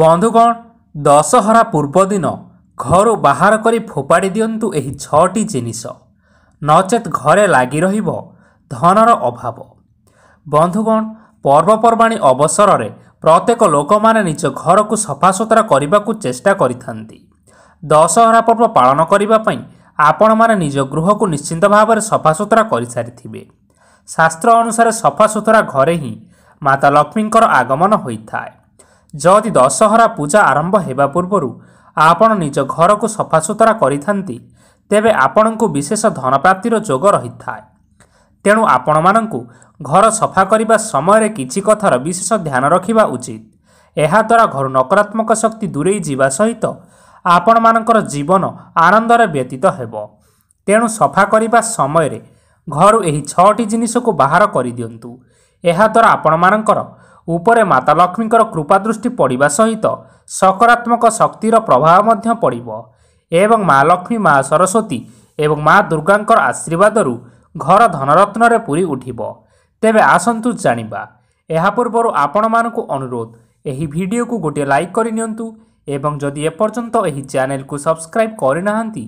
ବନ୍ଧୁଗଣ ଦଶହରା ପୂର୍ବଦିନ ଘରୁ ବାହାର କରି ଫୋପାଡ଼ି ଦିଅନ୍ତୁ ଏହି ଛଅଟି ଜିନିଷ ନଚେତ୍ ଘରେ ଲାଗି ରହିବ ଧନର ଅଭାବ ବନ୍ଧୁଗଣ ପର୍ବପର୍ବାଣି ଅବସରରେ ପ୍ରତ୍ୟେକ ଲୋକମାନେ ନିଜ ଘରକୁ ସଫାସୁତୁରା କରିବାକୁ ଚେଷ୍ଟା କରିଥାନ୍ତି ଦଶହରା ପର୍ବ ପାଳନ କରିବା ପାଇଁ ଆପଣମାନେ ନିଜ ଗୃହକୁ ନିଶ୍ଚିନ୍ତ ଭାବରେ ସଫାସୁତୁରା କରିସାରିଥିବେ ଶାସ୍ତ୍ର ଅନୁସାରେ ସଫାସୁତୁରା ଘରେ ହିଁ ମାତା ଲକ୍ଷ୍ମୀଙ୍କର ଆଗମନ ହୋଇଥାଏ ଯଦି ଦଶହରା ପୂଜା ଆରମ୍ଭ ହେବା ପୂର୍ବରୁ ଆପଣ ନିଜ ଘରକୁ ସଫାସୁତୁରା କରିଥାନ୍ତି ତେବେ ଆପଣଙ୍କୁ ବିଶେଷ ଧନପ୍ରାପ୍ତିର ଯୋଗ ରହିଥାଏ ତେଣୁ ଆପଣମାନଙ୍କୁ ଘର ସଫା କରିବା ସମୟରେ କିଛି କଥାର ବିଶେଷ ଧ୍ୟାନ ରଖିବା ଉଚିତ ଏହାଦ୍ୱାରା ଘରୁ ନକାରାତ୍ମକ ଶକ୍ତି ଦୂରେଇ ଯିବା ସହିତ ଆପଣମାନଙ୍କର ଜୀବନ ଆନନ୍ଦରେ ବ୍ୟତୀତ ହେବ ତେଣୁ ସଫା କରିବା ସମୟରେ ଘରୁ ଏହି ଛଅଟି ଜିନିଷକୁ ବାହାର କରିଦିଅନ୍ତୁ ଏହାଦ୍ୱାରା ଆପଣମାନଙ୍କର ଉପରେ ମାତା ଲକ୍ଷ୍ମୀଙ୍କର କୃପା ଦୃଷ୍ଟି ପଡ଼ିବା ସହିତ ସକାରାତ୍ମକ ଶକ୍ତିର ପ୍ରଭାବ ମଧ୍ୟ ପଡ଼ିବ ଏବଂ ମା ଲକ୍ଷ୍ମୀ ମା ସରସ୍ୱତୀ ଏବଂ ମା ଦୁର୍ଗାଙ୍କର ଆଶୀର୍ବାଦରୁ ଘର ଧନରତ୍ନରେ ପୁରୀ ଉଠିବ ତେବେ ଆସନ୍ତୁ ଜାଣିବା ଏହା ପୂର୍ବରୁ ଆପଣମାନଙ୍କୁ ଅନୁରୋଧ ଏହି ଭିଡ଼ିଓକୁ ଗୋଟିଏ ଲାଇକ୍ କରିନିଅନ୍ତୁ ଏବଂ ଯଦି ଏପର୍ଯ୍ୟନ୍ତ ଏହି ଚ୍ୟାନେଲକୁ ସବସ୍କ୍ରାଇବ୍ କରିନାହାନ୍ତି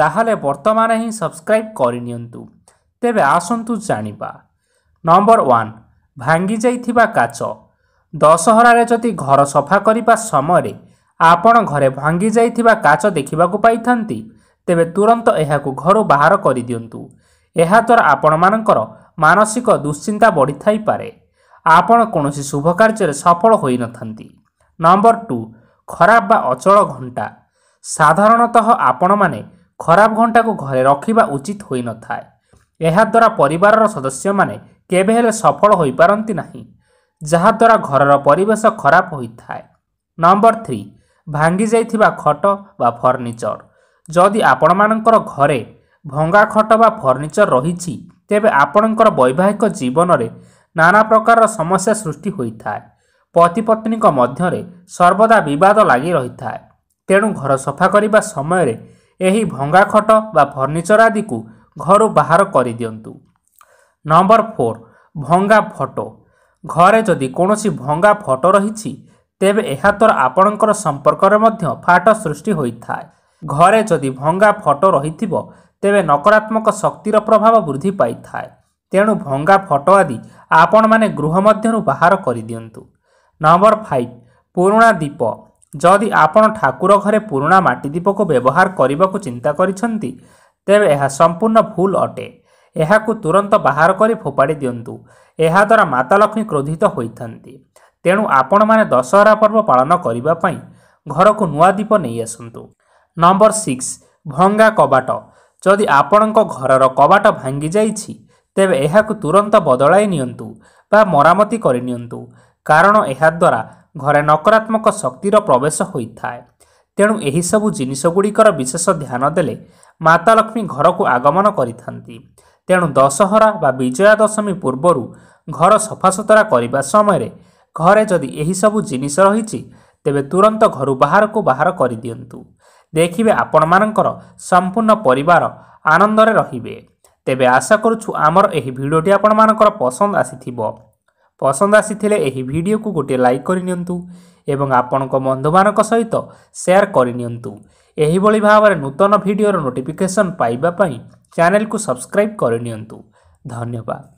ତାହେଲେ ବର୍ତ୍ତମାନ ହିଁ ସବସ୍କ୍ରାଇବ୍ କରିନିଅନ୍ତୁ ତେବେ ଆସନ୍ତୁ ଜାଣିବା ନମ୍ବର ୱାନ୍ ଭାଙ୍ଗି ଯାଇଥିବା କାଚ ଦଶହରାରେ ଯଦି ଘର ସଫା କରିବା ସମୟରେ ଆପଣ ଘରେ ଭାଙ୍ଗି ଯାଇଥିବା କାଚ ଦେଖିବାକୁ ପାଇଥାନ୍ତି ତେବେ ତୁରନ୍ତ ଏହାକୁ ଘରୁ ବାହାର କରିଦିଅନ୍ତୁ ଏହାଦ୍ୱାରା ଆପଣମାନଙ୍କର ମାନସିକ ଦୁଶ୍ଚିନ୍ତା ବଢ଼ିଥାଇପାରେ ଆପଣ କୌଣସି ଶୁଭ କାର୍ଯ୍ୟରେ ସଫଳ ହୋଇନଥାନ୍ତି ନମ୍ବର ଟୁ ଖରାପ ବା ଅଚଳ ଘଣ୍ଟା ସାଧାରଣତଃ ଆପଣମାନେ ଖରାପ ଘଣ୍ଟାକୁ ଘରେ ରଖିବା ଉଚିତ ହୋଇନଥାଏ ଏହାଦ୍ୱାରା ପରିବାରର ସଦସ୍ୟମାନେ କେବେ ହେଲେ ସଫଳ ହୋଇପାରନ୍ତି ନାହିଁ ଯାହାଦ୍ୱାରା ଘରର ପରିବେଶ ଖରାପ ହୋଇଥାଏ ନମ୍ବର ଥ୍ରୀ ଭାଙ୍ଗି ଯାଇଥିବା ଖଟ ବା ଫର୍ଣ୍ଣିଚର୍ ଯଦି ଆପଣମାନଙ୍କର ଘରେ ଭଙ୍ଗା ଖଟ ବା ଫର୍ଣ୍ଣିଚର୍ ରହିଛି ତେବେ ଆପଣଙ୍କର ବୈବାହିକ ଜୀବନରେ ନାନା ପ୍ରକାରର ସମସ୍ୟା ସୃଷ୍ଟି ହୋଇଥାଏ ପତିପତ୍ନୀଙ୍କ ମଧ୍ୟରେ ସର୍ବଦା ବିବାଦ ଲାଗି ରହିଥାଏ ତେଣୁ ଘର ସଫା କରିବା ସମୟରେ ଏହି ଭଙ୍ଗା ଖଟ ବା ଫର୍ଣ୍ଣିଚର୍ ଆଦିକୁ ଘରୁ ବାହାର କରିଦିଅନ୍ତୁ ନମ୍ବର ଫୋର୍ ଭଙ୍ଗା ଫଟୋ ଘରେ ଯଦି କୌଣସି ଭଙ୍ଗା ଫଟୋ ରହିଛି ତେବେ ଏହାଦ୍ୱାରା ଆପଣଙ୍କର ସମ୍ପର୍କରେ ମଧ୍ୟ ଫାଟ ସୃଷ୍ଟି ହୋଇଥାଏ ଘରେ ଯଦି ଭଙ୍ଗା ଫଟୋ ରହିଥିବ ତେବେ ନକାରାତ୍ମକ ଶକ୍ତିର ପ୍ରଭାବ ବୃଦ୍ଧି ପାଇଥାଏ ତେଣୁ ଭଙ୍ଗା ଫଟୋ ଆଦି ଆପଣମାନେ ଗୃହ ମଧ୍ୟରୁ ବାହାର କରିଦିଅନ୍ତୁ ନମ୍ବର ଫାଇଭ୍ ପୁରୁଣା ଦୀପ ଯଦି ଆପଣ ଠାକୁର ଘରେ ପୁରୁଣା ମାଟି ଦୀପକୁ ବ୍ୟବହାର କରିବାକୁ ଚିନ୍ତା କରିଛନ୍ତି ତେବେ ଏହା ସମ୍ପୂର୍ଣ୍ଣ ଭୁଲ ଅଟେ ଏହାକୁ ତୁରନ୍ତ ବାହାର କରି ଫୋପାଡ଼ି ଦିଅନ୍ତୁ ଏହାଦ୍ୱାରା ମାତା ଲକ୍ଷ୍ମୀ କ୍ରୋଧିତ ହୋଇଥାନ୍ତି ତେଣୁ ଆପଣମାନେ ଦଶହରା ପର୍ବ ପାଳନ କରିବା ପାଇଁ ଘରକୁ ନୂଆ ଦୀପ ନେଇ ଆସନ୍ତୁ ନମ୍ବର ସିକ୍ସ ଭଙ୍ଗା କବାଟ ଯଦି ଆପଣଙ୍କ ଘରର କବାଟ ଭାଙ୍ଗିଯାଇଛି ତେବେ ଏହାକୁ ତୁରନ୍ତ ବଦଳାଇ ନିଅନ୍ତୁ ବା ମରାମତି କରିନିଅନ୍ତୁ କାରଣ ଏହାଦ୍ୱାରା ଘରେ ନକାରାତ୍ମକ ଶକ୍ତିର ପ୍ରବେଶ ହୋଇଥାଏ ତେଣୁ ଏହିସବୁ ଜିନିଷଗୁଡ଼ିକର ବିଶେଷ ଧ୍ୟାନ ଦେଲେ ମାତା ଲକ୍ଷ୍ମୀ ଘରକୁ ଆଗମନ କରିଥାନ୍ତି ତେଣୁ ଦଶହରା ବା ବିଜୟା ଦଶମୀ ପୂର୍ବରୁ ଘର ସଫାସୁତୁରା କରିବା ସମୟରେ ଘରେ ଯଦି ଏହିସବୁ ଜିନିଷ ରହିଛି ତେବେ ତୁରନ୍ତ ଘରୁ ବାହାରକୁ ବାହାର କରିଦିଅନ୍ତୁ ଦେଖିବେ ଆପଣମାନଙ୍କର ସମ୍ପୂର୍ଣ୍ଣ ପରିବାର ଆନନ୍ଦରେ ରହିବେ ତେବେ ଆଶା କରୁଛୁ ଆମର ଏହି ଭିଡ଼ିଓଟି ଆପଣମାନଙ୍କର ପସନ୍ଦ ଆସିଥିବ ପସନ୍ଦ ଆସିଥିଲେ ଏହି ଭିଡ଼ିଓକୁ ଗୋଟିଏ ଲାଇକ୍ କରିନିଅନ୍ତୁ ଏବଂ ଆପଣଙ୍କ ବନ୍ଧୁମାନଙ୍କ ସହିତ ସେୟାର କରିନିଅନ୍ତୁ ଏହିଭଳି ଭାବରେ ନୂତନ ଭିଡ଼ିଓର ନୋଟିଫିକେସନ୍ ପାଇବା ପାଇଁ ଚ୍ୟାନେଲକୁ ସବସ୍କ୍ରାଇବ୍ କରିନିଅନ୍ତୁ ଧନ୍ୟବାଦ